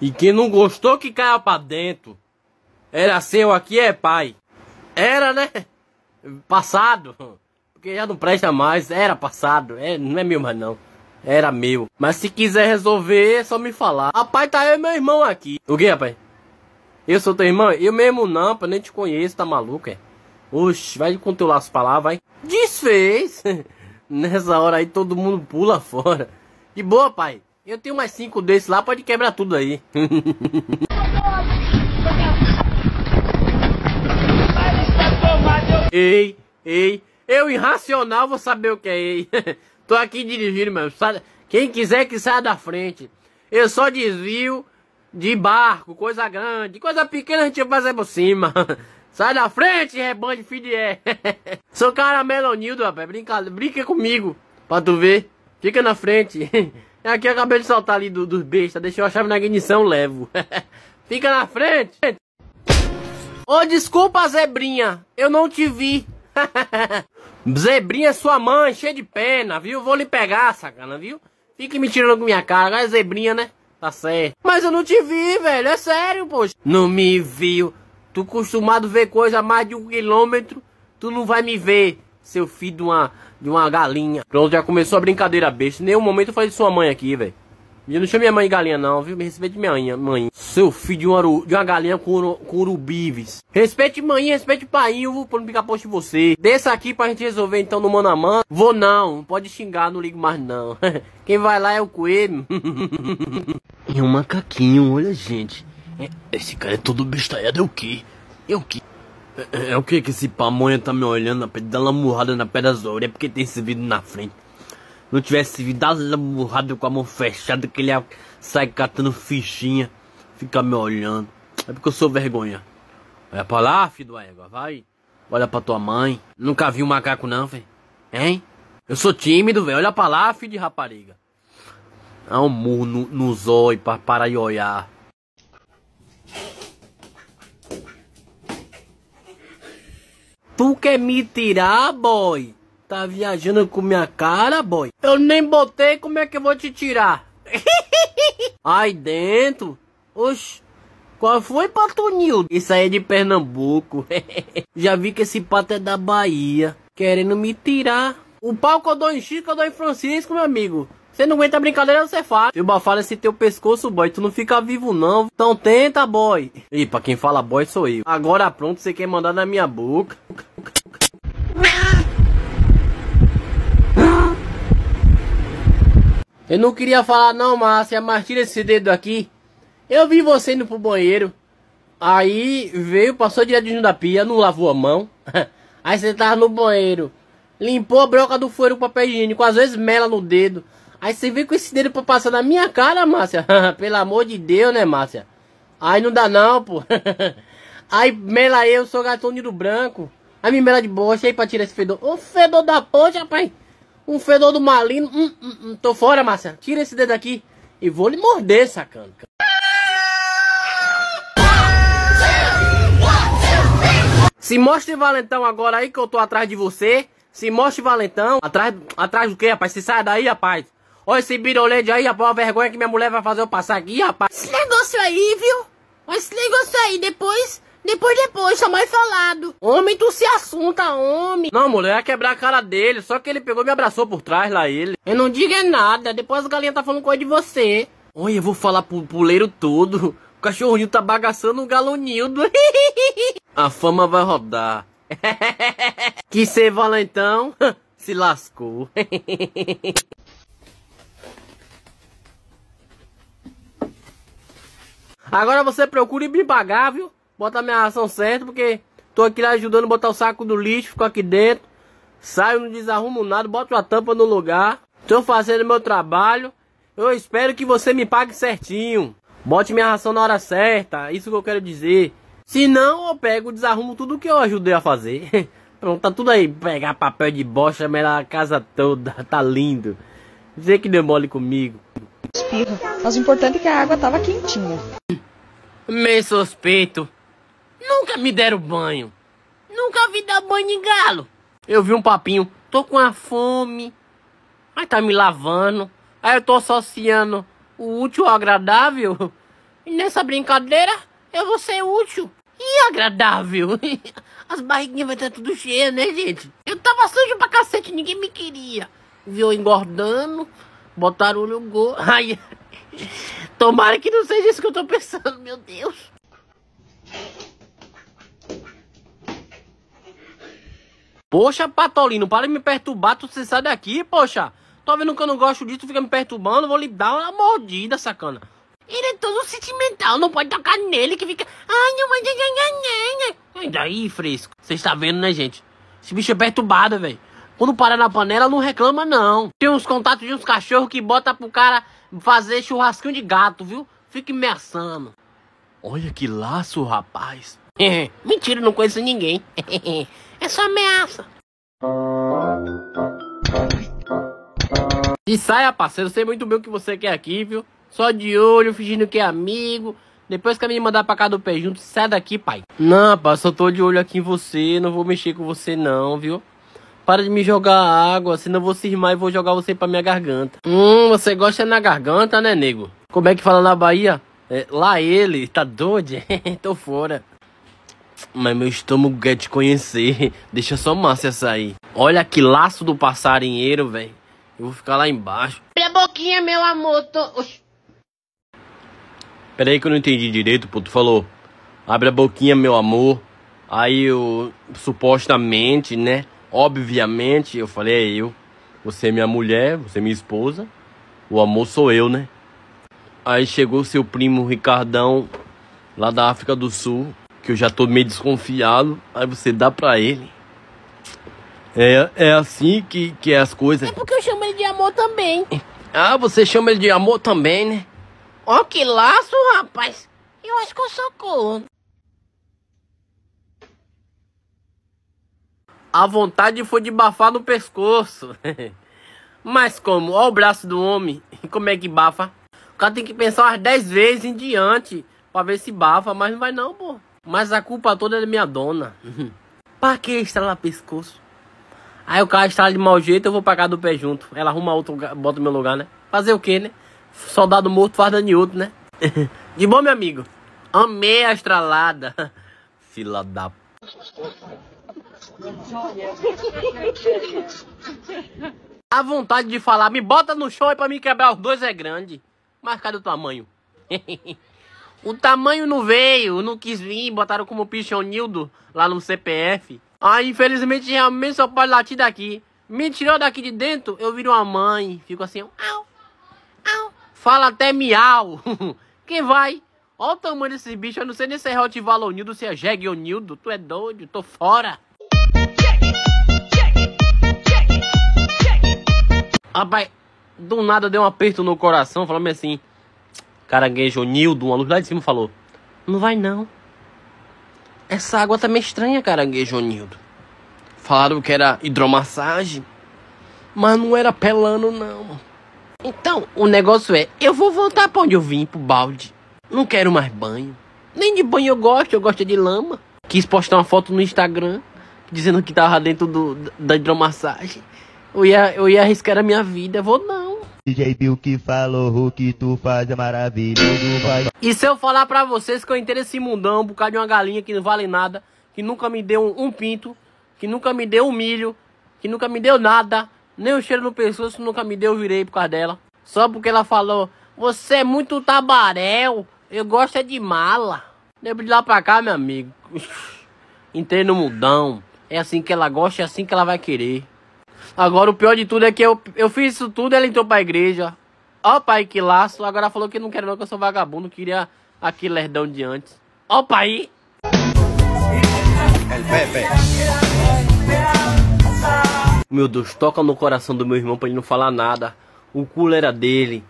E quem não gostou que caia pra dentro. Era seu aqui, é pai. Era, né? Passado. Porque já não presta mais. Era passado. É, não é meu mais não. Era meu. Mas se quiser resolver, é só me falar. Rapaz, tá aí meu irmão aqui. O que, rapaz? Eu sou teu irmão? Eu mesmo não, pra Nem te conheço, tá maluco, é? Oxi, vai com teu laço pra lá, vai. Desfez. Nessa hora aí todo mundo pula fora. De boa, pai. Eu tenho mais cinco desses lá, pode quebrar tudo aí. ei, ei, eu irracional vou saber o que é ei. Tô aqui dirigindo, meu. Quem quiser que saia da frente. Eu só desvio de barco, coisa grande. Coisa pequena a gente fazer por cima. Sai da frente, rebanho de filho é. Sou cara melonildo, rapaz. Brinca, brinca comigo, pra tu ver. Fica na frente. Aqui eu acabei de soltar ali dos do bestas. Deixei a chave na ignição, levo. Fica na frente. Ô, oh, desculpa, zebrinha. Eu não te vi. zebrinha, sua mãe, cheia de pena, viu? Vou lhe pegar, sacana, viu? Fique me tirando com minha cara. Agora é zebrinha, né? Tá certo. Mas eu não te vi, velho. É sério, poxa. Não me viu. Tu acostumado ver coisa a mais de um quilômetro. Tu não vai me ver. Seu filho de uma, de uma galinha. Pronto, já começou a brincadeira besta. Nenhum momento eu falei de sua mãe aqui, velho. Eu não chamo minha mãe de galinha, não, viu? Me respeite minha mãe. Seu filho de uma, de uma galinha com, uru, urubives. Respeite mãe, respeite pai, eu vou pôr no ficar de você. Desça aqui pra gente resolver então no mano a mano. Vou não, não pode xingar, não ligo mais não. Quem vai lá é o coelho. é um macaquinho, olha gente. É, esse cara é todo bestalhado, é o quê? É o quê? É, é, o que que esse pamonha tá me olhando, dando uma murrada na pedra das orelhas é porque tem esse vidro na frente. Não tivesse vidro, dá uma murrada com a mão fechada que ele sai catando fichinha, fica me olhando. É porque eu sou vergonha. Olha pra lá, filho do égua, vai. Olha pra tua mãe. Nunca vi um macaco não, velho. Hein? Eu sou tímido, velho. Olha pra lá, filho de rapariga. Dá um murro no, nos olhos pra parar olhar. Tu quer me tirar, boy? Tá viajando com minha cara, boy? Eu nem botei, como é que eu vou te tirar? Aí dentro? Oxi, qual foi, Pato Isso aí é de Pernambuco. Já vi que esse pato é da Bahia, querendo me tirar. O pau que eu dou em Chico, eu dou em Francisco, meu amigo. Você não aguenta brincadeira, você faz. Se o bafar esse teu pescoço, boy, tu não fica vivo, não. Então tenta, boy. Ih, pra quem fala boy, sou eu. Agora pronto, você quer mandar na minha boca. Eu não queria falar não, Márcia, mas é tira esse dedo aqui. Eu vi você indo pro banheiro. Aí veio, passou direto de da pia, não lavou a mão. Aí você tava no banheiro. Limpou a broca do fueiro com papel higiênico, às vezes mela no dedo. Aí você veio com esse dedo pra passar na minha cara, Márcia. Pelo amor de Deus, né, Márcia? Aí não dá não, pô. Aí mela eu, sou gatão do branco. Aí me mela de bosta aí pra tirar esse fedor. Ô fedor da poxa, pai um fedor do malino. Hum, hum, hum, tô fora, Marcelo. Tira esse dedo aqui e vou lhe morder, sacana. Se mostre valentão agora aí que eu tô atrás de você. Se mostre valentão. Atrás, atrás do que, rapaz? Se sai daí, rapaz. Olha esse birolete aí, rapaz. A vergonha que minha mulher vai fazer eu passar aqui, rapaz. Esse negócio aí, viu? Olha esse negócio aí. Depois depois, depois, tá mais falado. Homem, tu se assunta, homem. Não, mulher, ia é quebrar a cara dele. Só que ele pegou e me abraçou por trás lá, ele. Eu não diga é nada. Depois a galinha tá falando coisa de você. Olha, eu vou falar pro puleiro todo. O cachorrinho tá bagaçando o galonildo. a fama vai rodar. que ser valentão se lascou. Agora você procure me pagar, viu? a minha ração certa, porque tô aqui ajudando a botar o saco do lixo, ficou aqui dentro. Saio, não desarrumo nada, boto a tampa no lugar. Tô fazendo meu trabalho. Eu espero que você me pague certinho. Bote minha ração na hora certa, isso que eu quero dizer. Se não, eu pego, desarrumo tudo que eu ajudei a fazer. Pronto, tá tudo aí. Pegar papel de bocha, melhor a casa toda, tá lindo. Dizer que deu mole comigo. Espirra, mas o importante é que a água tava quentinha. Me suspeito. Nunca me deram banho. Nunca vi dar banho em galo. Eu vi um papinho, tô com a fome. Aí tá me lavando. Aí eu tô associando o útil ao agradável. E nessa brincadeira eu vou ser útil e agradável. As barriguinhas vai estar tudo cheia, né, gente? Eu tava sujo pra cacete, ninguém me queria. Viu engordando, botaram o olho gordo. Ai, tomara que não seja isso que eu tô pensando, meu Deus. Poxa, Patolino, para de me perturbar, tu se sai daqui, poxa. Tô vendo que eu não gosto disso, tu fica me perturbando, vou lhe dar uma mordida, sacana. Ele é todo sentimental, não pode tocar nele que fica. Ai, não pode. E daí, fresco? Você está vendo, né, gente? Esse bicho é perturbado, velho. Quando para na panela, não reclama, não. Tem uns contatos de uns cachorros que bota pro cara fazer churrasquinho de gato, viu? Fica ameaçando. Olha que laço, rapaz. Mentira, não conheço ninguém. é só ameaça. E saia, parceiro, sei muito bem o que você quer aqui, viu? Só de olho, fingindo que é amigo. Depois que a me mandar pra cá do pé junto, sai daqui, pai. Não, pai, só tô de olho aqui em você, não vou mexer com você não, viu? Para de me jogar água, senão vou cismar e vou jogar você pra minha garganta. Hum, você gosta na garganta, né, nego? Como é que fala na Bahia? É, lá ele, tá doido? tô fora. Mas meu estômago quer te conhecer. Deixa só Márcia sair. Olha que laço do passarinheiro, velho. Eu vou ficar lá embaixo. Abre a boquinha, meu amor. Tô... Peraí que eu não entendi direito, pô. Tu falou, abre a boquinha, meu amor. Aí eu, supostamente, né? Obviamente, eu falei, é eu. Você é minha mulher, você é minha esposa. O amor sou eu, né? Aí chegou seu primo Ricardão, lá da África do Sul que eu já tô meio desconfiado, aí você dá pra ele. É, é assim que, que é as coisas. É porque eu chamo ele de amor também. Ah, você chama ele de amor também, né? Ó, que laço, rapaz. Eu acho que eu sou corno. A vontade foi de bafar no pescoço. Mas como? Ó o braço do homem. Como é que bafa? O cara tem que pensar umas 10 vezes em diante pra ver se bafa, mas não vai não, pô. Mas a culpa toda é da minha dona. pra que estralar pescoço? Aí o cara estrala de mau jeito, eu vou pagar do pé junto. Ela arruma outro, bota no meu lugar, né? Fazer o quê, né? Soldado morto faz dano de outro, né? de bom, meu amigo. Amei a estralada. Fila da... A vontade de falar, me bota no chão e pra mim quebrar os dois é grande. Mas cadê o tamanho? O tamanho não veio, não quis vir, botaram como pichonildo lá no CPF. Ah, infelizmente, realmente só pode latir daqui. Me tirou daqui de dentro, eu viro uma mãe. Fico assim, au, au. Fala até miau. Quem vai? Olha o tamanho desses bichos, eu não sei nem se é Rottweiler ou se é Jeg ou Nildo. Tu é doido, tô fora. Rapaz, do nada deu um aperto no coração, falando assim... Caranguejo Nildo, uma luz lá de cima, falou: Não vai não. Essa água tá meio estranha, Caranguejo Nildo. Falaram que era hidromassagem, mas não era pelando, não. Então, o negócio é: eu vou voltar pra onde eu vim, pro balde. Não quero mais banho. Nem de banho eu gosto, eu gosto de lama. Quis postar uma foto no Instagram dizendo que tava dentro do, da hidromassagem. Eu ia, eu ia arriscar a minha vida, vou não. DJ Bill que falou, o que tu faz é maravilhoso, vai. E se eu falar pra vocês que eu entrei nesse mundão por causa de uma galinha que não vale nada, que nunca me deu um, um pinto, que nunca me deu um milho, que nunca me deu nada, nem o um cheiro no pescoço, nunca me deu, eu virei por causa dela. Só porque ela falou, você é muito tabaréu, eu gosto é de mala. Depois de lá pra cá, meu amigo. Entrei no mundão. É assim que ela gosta, é assim que ela vai querer. Agora o pior de tudo é que eu, eu fiz isso tudo, ela entrou pra igreja. Ó oh, pai, que laço. Agora falou que não quer não, que eu sou vagabundo, queria aquele lerdão de antes. Ó oh, pai! Meu Deus, toca no coração do meu irmão pra ele não falar nada. O culo era dele.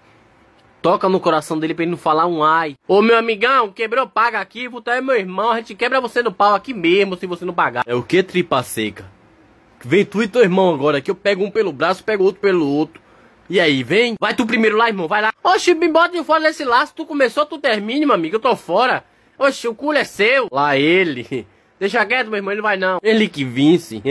Toca no coração dele pra ele não falar um ai. Ô meu amigão, quebrou, paga aqui. Vou é meu irmão. A gente quebra você no pau aqui mesmo se você não pagar. É o que tripa seca? Vem tu e teu irmão agora, que eu pego um pelo braço, pego outro pelo outro. E aí, vem? Vai tu primeiro lá, irmão, vai lá. Oxi, me bota de fora desse laço, tu começou, tu termina meu amigo, eu tô fora. Oxi, o culo é seu. Lá ele. Deixa quieto, meu irmão, ele vai não. Ele que vince.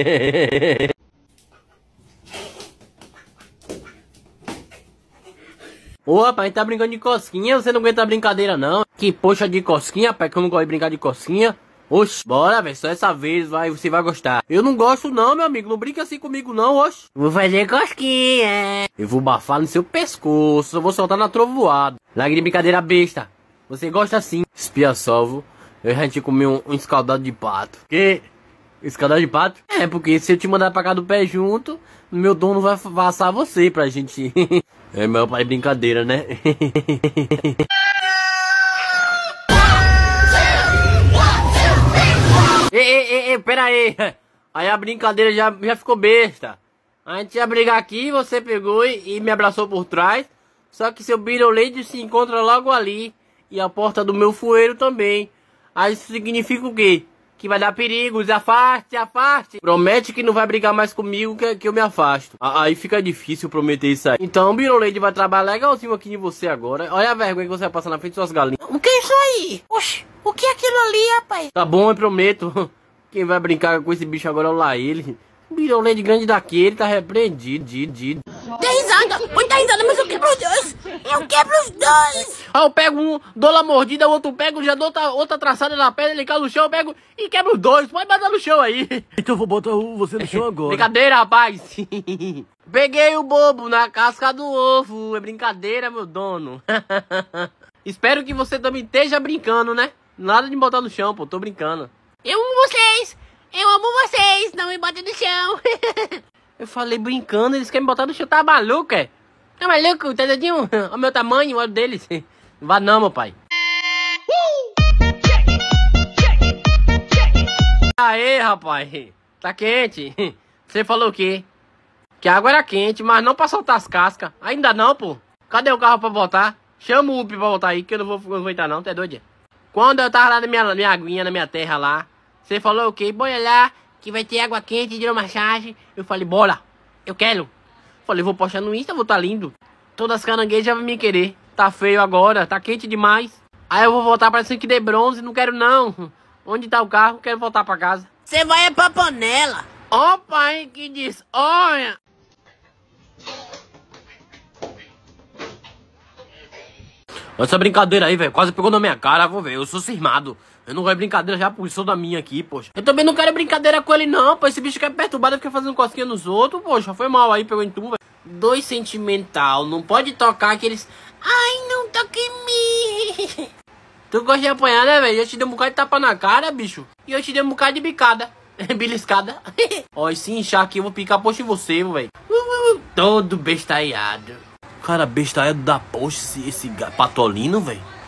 a gente tá brincando de cosquinha, você não aguenta brincadeira não. Que poxa de cosquinha, pai. que eu não gosto de brincar de cosquinha. Oxe, bora, velho. Só essa vez vai, você vai gostar. Eu não gosto não, meu amigo. Não brinca assim comigo não, oxe. Vou fazer cosquinha. É. Eu vou bafar no seu pescoço. Eu vou soltar na trovoada. Largue de brincadeira besta. Você gosta assim. Espia salvo. Eu já te comi um, um escaldado de pato. Que? Escaldado de pato? É, porque se eu te mandar pra cá do pé junto, meu dono vai passar você pra gente. é meu pai brincadeira, né? aí, pera aí. Aí a brincadeira já, já ficou besta. A gente ia brigar aqui, você pegou e, e me abraçou por trás. Só que seu Beetle Lady se encontra logo ali. E a porta do meu fueiro também. Aí isso significa o quê? Que vai dar perigos, afaste, afaste. Promete que não vai brigar mais comigo que, que eu me afasto. Aí fica difícil prometer isso aí. Então o Beetle vai trabalhar legalzinho aqui em você agora. Olha a vergonha que você vai passar na frente de suas galinhas. O que é isso aí? Oxi, o que é aquilo ali, rapaz? Tá bom, eu prometo. Quem vai brincar com esse bicho agora é o Laíli. Birolê de grande daquele tá repreendido. De, de. Dá risada, muita tá risada, mas eu quebro os dois. Eu quebro os dois. Ah, eu pego um, dou uma mordida, o outro pego, já dou outra, outra traçada na perna, ele cai no chão, eu pego e quebro os dois. Pode botar no chão aí. Então eu vou botar você no chão agora. Brincadeira, rapaz. Peguei o bobo na casca do ovo. É brincadeira, meu dono. Espero que você também esteja brincando, né? Nada de botar no chão, pô. Tô brincando. Eu amo vocês! Eu amo vocês! Não me bota no chão! eu falei brincando, eles querem me botar no chão, tá maluco, é? Tá maluco, tá doidinho? Olha o meu tamanho, olha o deles. Não vá não, meu pai. Aê, rapaz! Tá quente! Você falou o quê? Que a água era quente, mas não pra soltar as cascas. Ainda não, pô. Cadê o carro pra voltar? Chama o UP pra voltar aí, que eu não vou aproveitar não, tá doido? Quando eu tava lá na minha, minha aguinha, na minha terra lá, você falou que okay, bora lá, que vai ter água quente, hidromassagem. Eu falei, bora, eu quero. Falei, vou postar no Insta, vou tá lindo. Todas as caranguejas vão me querer. Tá feio agora, tá quente demais. Aí eu vou voltar pra que de bronze, não quero não. Onde tá o carro? Quero voltar pra casa. Você vai é pra panela. Ó pai que diz, olha. Essa brincadeira aí, velho, quase pegou na minha cara, vou ver, eu sou cismado. Eu não gosto de brincadeira, já sou da minha aqui, poxa. Eu também não quero brincadeira com ele, não, pô. Esse bicho quer é perturbado, fica fazendo cosquinha nos outros, poxa. Foi mal aí, pegou em tu, velho. Dois sentimental, não pode tocar aqueles... Ai, não toque em mim. Tu gosta de apanhar, né, velho? Eu te dei um bocado de tapa na cara, bicho. E eu te dei um bocado de bicada. Beliscada. Ó, e se inchar aqui, eu vou picar poxa em você, velho. Uh, uh, uh. Todo bestaiado. Cara, bestaiado da poxa esse, esse patolino, velho.